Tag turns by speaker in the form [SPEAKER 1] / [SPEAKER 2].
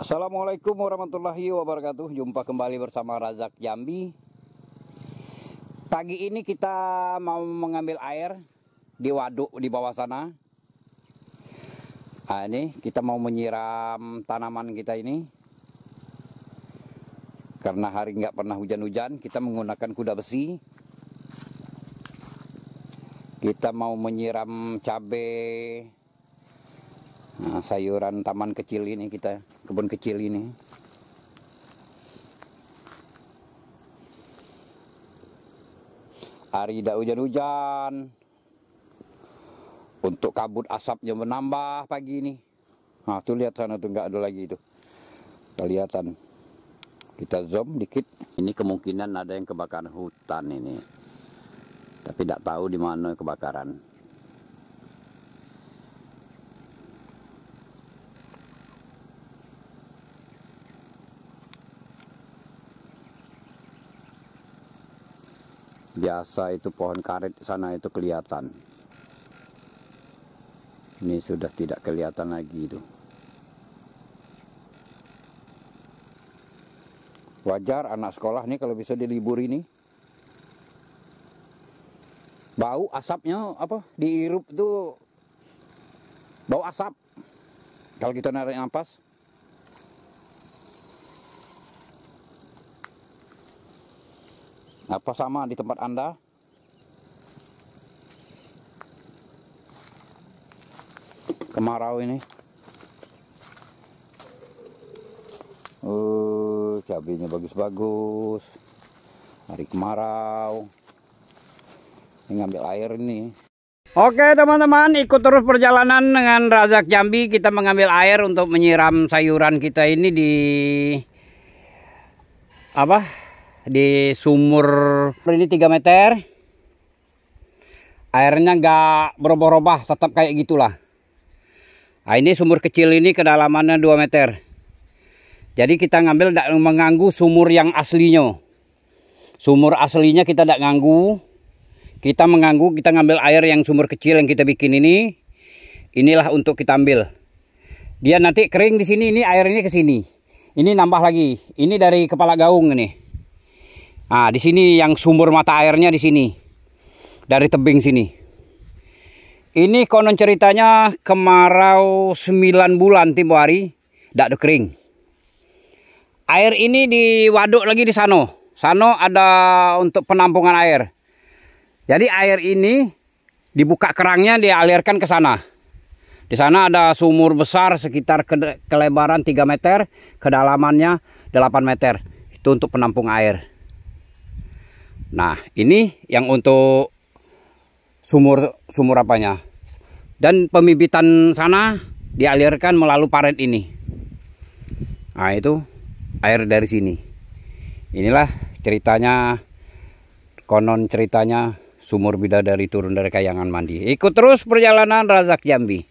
[SPEAKER 1] Assalamualaikum warahmatullahi wabarakatuh Jumpa kembali bersama Razak Jambi Pagi ini kita mau mengambil air Di waduk di bawah sana Nah ini kita mau menyiram tanaman kita ini Karena hari nggak pernah hujan-hujan Kita menggunakan kuda besi Kita mau menyiram cabai Nah, sayuran taman kecil ini kita, kebun kecil ini. Hari tidak hujan-hujan. Untuk kabut asapnya menambah pagi ini. Nah, tuh lihat sana tuh nggak ada lagi itu. Kelihatan. Kita zoom dikit. Ini kemungkinan ada yang kebakaran hutan ini. Tapi tidak tahu di mana kebakaran. biasa itu pohon karet sana itu kelihatan ini sudah tidak kelihatan lagi itu wajar anak sekolah nih kalau bisa dilibur ini bau asapnya apa dihirup tuh bau asap kalau kita narik nafas Apa sama di tempat Anda? Kemarau ini. Uh, cabenya bagus-bagus. Hari kemarau. Ini ngambil air ini Oke teman-teman ikut terus perjalanan dengan Razak Jambi kita mengambil air untuk menyiram sayuran kita ini di apa di sumur ini 3 meter airnya nggak berubah-ubah tetap kayak gitulah nah, ini sumur kecil ini kedalamannya 2 meter jadi kita ngambil tidak mengganggu sumur yang aslinya sumur aslinya kita tidak ganggu kita mengganggu kita ngambil air yang sumur kecil yang kita bikin ini inilah untuk kita ambil dia nanti kering di sini ini airnya ke sini ini nambah lagi ini dari kepala gaung nih Nah, di sini yang sumber mata airnya di sini. Dari tebing sini. Ini konon ceritanya kemarau 9 bulan tempo hari, tidak ada kering. Air ini di waduk lagi di sana. Sano ada untuk penampungan air. Jadi air ini dibuka kerangnya dialirkan ke sana. Di sana ada sumur besar sekitar kelebaran 3 meter, kedalamannya 8 meter. Itu untuk penampung air. Nah, ini yang untuk sumur sumur apanya. Dan pembibitan sana dialirkan melalui paret ini. Nah, itu air dari sini. Inilah ceritanya konon ceritanya sumur bidadari turun dari kayangan mandi. Ikut terus perjalanan Razak Jambi.